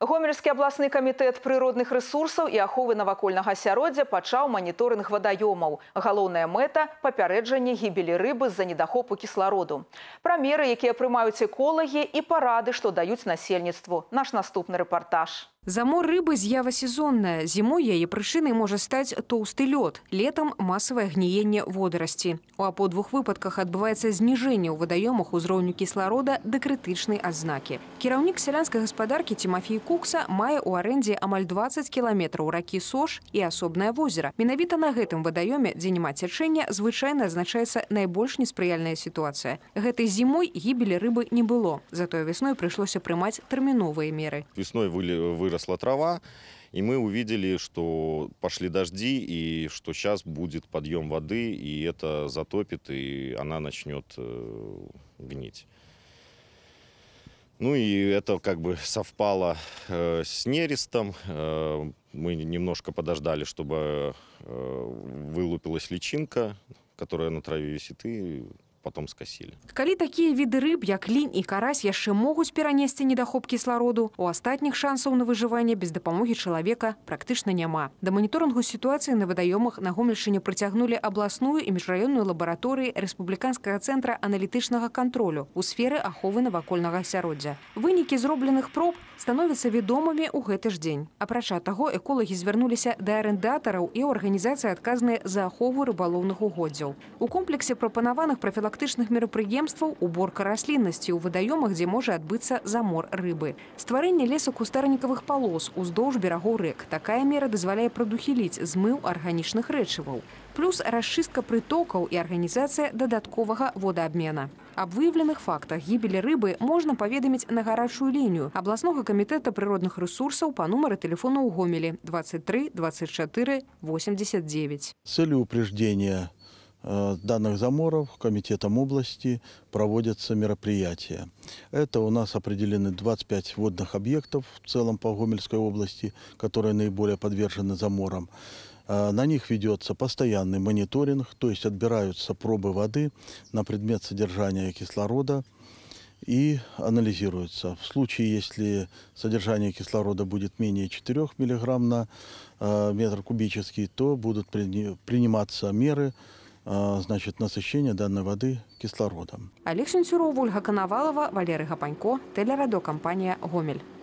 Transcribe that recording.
Гомельскі абласны камітэт прыродных рэсурсаў і аховы навакольнага асяроддзя пачаў маніторынг вадаёмаў. Галоўная мэта папярэджанне гібелі рыбы з-за недахопу кіслароду. Пра меры, якія прымаюць эколагі і парады, што даюць насельніцтву. наш наступны рэпартаж. Замор рыбы з'ява сезонная. Зімой яе прычынай можа стаць тоўсты лёд. Летам масавае гніенне водарасці. У абодвух выпадках адбываецца зніжэнне ў вадаёмах узроўню кісларода да крытычнай адзнакі. Кіраўнік сялянскай гаспадаркі Тимофій кукса мае ў арэндзе амаль 20 кіламетраў ракі сош і асобнае возера менавіта на гэтым вадаёме дзе няма цячэння звычайна азначаецца найбольш неспрыяльная сітуацыя гэтай зімой гібелі рыбы не было затое вясной прыйшлося прымаць тэрміновыя меры весной вылі выросла трава і И мы увидели, что пошли дожди и что сейчас будет подъем воды, и это затопит, и она начнет э, гнить. Ну и это как бы совпало э, с нерестом. Э, мы немножко подождали, чтобы э, вылупилась личинка, которая на траве висит, и потом скасілі. Калі такія віды рыб, як лінь і карась яшчэ могуць перанесці недахоп кіслароду, у астатніх шансаў на выжыванне без дапамогі чалавека практычна няма. Да маніторынгу сітуацыі на вадаёмах на гомельшыне прыцягнулі абласную і міжраённую лабараторыі рэспубліканскага цэнтра аналітычнага кантролю у сферы аховы навакольнага асяроддзя. Вынікі зробленых проб становяцца вядомымі ў гэты ж дзень. Апрача таго, эколагі звярнуліся да арендатараў і ў арганізацыі адказныя за ахову рыбаловных угоддзяў. У комплексе прапанаваных профілак профілактычных мероприятий уборка растительности у водоемах, где может адбыцца замор рыбы. створение леса кустарнікавых палос уздоўж берагоў рэк. Такая мера дазваляе прадухіліць змыў арганічных рэчываў. Плюс расчистка притоков и организация дадатковага водообмена. Об выявленных фактах гибели рыбы можно поведомить на гарачую линию. абласнога комитета природных ресурсов по номеру телефона у гомелі 23 24 89. Цэлі ўпреждения Э, данных заморов комитетом области проводятся мероприятия. Это у нас определены 25 водных объектов в целом по Гомельской области, которые наиболее подвержены заморам. Э, на них ведется постоянный мониторинг, то есть отбираются пробы воды на предмет содержания кислорода и анализируется. В случае, если содержание кислорода будет менее 4 мг на э, метр кубический, то будут приниматься меры значит насыщение данной воды кислородом олег сенцюров ольга коновалова валеры гапанько телерадо компания гомель